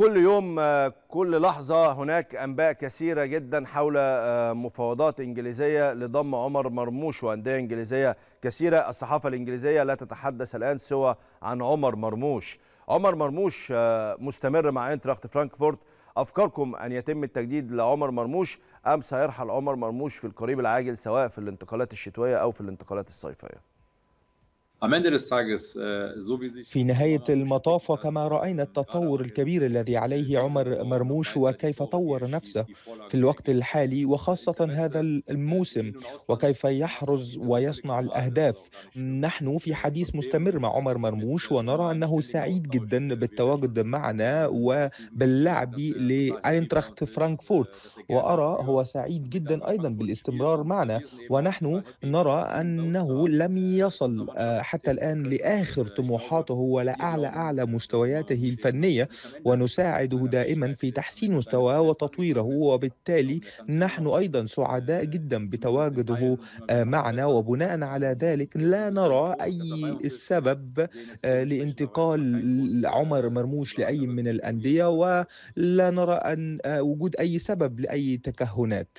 كل يوم آه، كل لحظة هناك أنباء كثيرة جدا حول آه، مفاوضات إنجليزية لضم عمر مرموش وأندية إنجليزية كثيرة الصحافة الإنجليزية لا تتحدث الآن سوى عن عمر مرموش عمر مرموش آه، مستمر مع انتراخت فرانكفورت أفكاركم أن يتم التجديد لعمر مرموش أم سيرحل عمر مرموش في القريب العاجل سواء في الانتقالات الشتوية أو في الانتقالات الصيفية في نهاية المطاف وكما رأينا التطور الكبير الذي عليه عمر مرموش وكيف طور نفسه في الوقت الحالي وخاصة هذا الموسم وكيف يحرز ويصنع الأهداف نحن في حديث مستمر مع عمر مرموش ونرى أنه سعيد جدا بالتواجد معنا وباللعب لأينتراخت فرانكفورت وأرى هو سعيد جدا أيضا بالاستمرار معنا ونحن نرى أنه لم يصل حتى الآن لآخر طموحاته ولأعلى أعلى مستوياته الفنية ونساعده دائما في تحسين مستواه وتطويره وبالتالي نحن أيضا سعداء جدا بتواجده معنا وبناء على ذلك لا نرى أي السبب لانتقال عمر مرموش لأي من الأندية ولا نرى أن وجود أي سبب لأي تكهنات